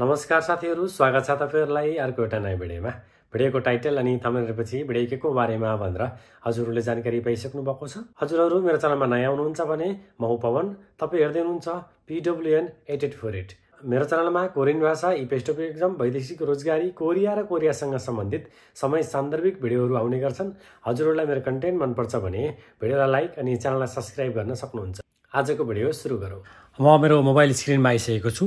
नमस्कार साथीहरू स्वागत छ तपाईँहरूलाई अर्को एउटा नयाँ भिडियोमा भिडियोको टाइटल अनि थम्बनेलपछि भिडियो के को बारेमा भनेर हजुरहरूले जानकारी पाइसक्नु भएको छ हजुरहरू मेरो च्यानलमा नयाँ आउनुहुन्छ भने म पवन तपाईँ हेर्दै हुनुहुन्छ PWN eight eight four eight मेरो च्यानलमा कोरियन भाषा इपेस्टोपिक एक्जाम वैदेशिक रोजगारी कोरिया र कोरियासँग सम्बन्धित समय सान्दर्भिक भिडियोहरू आउने गर्छन् हजुरहरूलाई मेरो कन्टेन्ट मनपर्छ भने भिडियोलाई लाइक अनि च्यानललाई सब्सक्राइब गर्न सक्नुहुन्छ आजको भिडियो सुरु गरौँ म मेरो मोबाइल स्क्रिनमा आइसकेको छु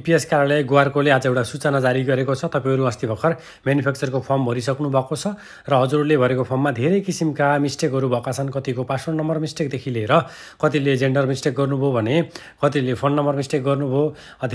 इपिएस कार्यालय गुवारकोले आज एउटा सूचना जारी गरेको छ तपाईँहरू अस्ति भर्खर म्यानुफ्याक्चरको फर्म भरिसक्नु भएको छ र हजुरहरूले भरेको फर्ममा धेरै किसिमका मिस्टेकहरू भएका छन् कतिको पासवर्ड नम्बर मिस्टेकदेखि लिएर कतिले जेन्डर मिस्टेक गर्नुभयो भने कतिले फोन नम्बर मिस्टेक गर्नुभयो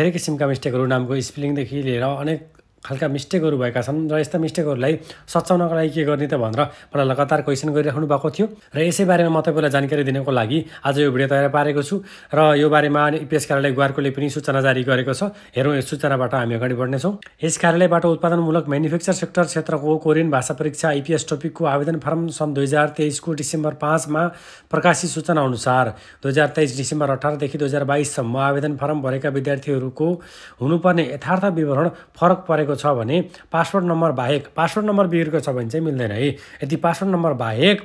धेरै किसिमका मिस्टेकहरू नामको स्पेलिङदेखि लिएर अनेक खालका मिस्टेकहरू भएका छन् र यस्ता मिस्टेकहरूलाई सच्याउनको लागि के गर्ने त भनेर मलाई लगातार क्वेसन गरिराख्नु भएको थियो र यसै बारेमा म तपाईँलाई जानकारी दिनको लागि आज यो भिडियो तयार पारेको छु र यो बारेमा इपिएस कार्यालय गुवारकोले पनि सूचना जारी गरेको छ हेरौँ यस सूचनाबाट हामी अगाडि बढ्नेछौँ यस कार्यालयबाट उत्पादनमूलक म्यानुफ्याक्चर सेक्टर क्षेत्रको कोरियन भाषा परीक्षा आइपिएस टोपिकको आवेदन फर्म सन् दुई हजार तेइसको डिसेम्बर पाँचमा प्रकाशित सूचना अनुसार दुई हजार तेइस डिसेम्बर अठारदेखि दुई हजार बाइससम्म आवेदन फर्म भरेका विद्यार्थीहरूको हुनुपर्ने यथार्थ विवरण फरक परेको छ भने पासवर्ड नम्बर बाहेक पासवर्ड नम्बर बिग्रेको छ भने चाहिँ मिल्दैन है यदि पासवर्ड नम्बर बाहेक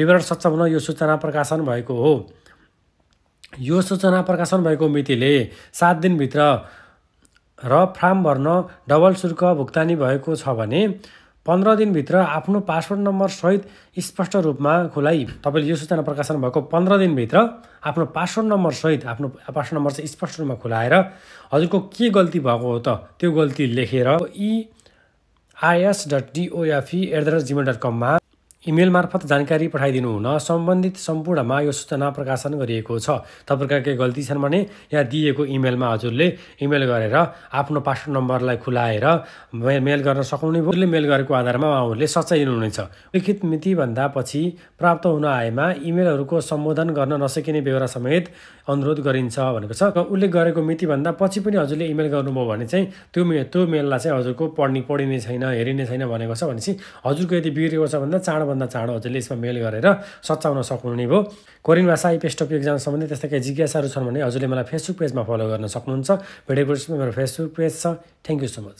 विवरण सच्च हुन यो सूचना प्रकाशन भएको हो यो सूचना प्रकाशन भएको मितिले सात दिनभित्र र फार्म भर्न डबल शुल्क भुक्तानी भएको छ भने पन्ध्र दिनभित्र आफ्नो पासपोर्ट सहित स्पष्ट रूपमा खुलाइ तपाईँले यो सूचना प्रकाशन भएको पन्ध्र दिनभित्र आफ्नो पासपोर्ट सहित आफ्नो पासपोर्ट नम्बर चाहिँ स्पष्ट रूपमा खुलाएर हजुरको के गल्ती भएको हो त त्यो गल्ती लेखेर EIS dot DOFE at the rate Gmail dot कममा इमेल मार्फत जानकारी पठाइदिनु हुन सम्बन्धित सम्पूर्णमा यो सूचना प्रकाशन गरिएको छ तपाईँका केही गल्ती छन् भने यहाँ दिएको इमेलमा हजुरले इमेल गरेर आफ्नो पासवर्ड नम्बरलाई खुलाएर मेल गर्न सक्नुहुने उसले मेल गरेको आधारमा उहाँहरूले सच्याइदिनुहुनेछ लिखित मितिभन्दा पछि प्राप्त हुन आएमा इमेलहरूको सम्बोधन गर्न नसकिने बेहोरा समेत अनुरोध गरिन्छ भनेको छ उल्लेख गरेको मितिभन्दा पछि पनि हजुरले इमेल गर्नुभयो भने चाहिँ त्यो मे त्यो मेललाई चाहिँ हजुरको पढ्ने पढिने छैन हेरिने छैन भनेको छ भनेपछि हजुरको यदि बिग्रेको छ भन्दा चाँडो सबभन्दा चाँडो हजुरले यसमा मेल गरेर सच्याउन सक्नुहुने भयो कोरियन भाषा आइपेस्टप एक्जाम सम्बन्धी त्यस्तै केही जिज्ञासाहरू छन् भने हजुरले मलाई फेसबुक पेजमा फलो गर्न सक्नुहुन्छ भिडियो ग्रुप्समा मेरो फेसबुक पेज छ थ्याङ्क यू सो मच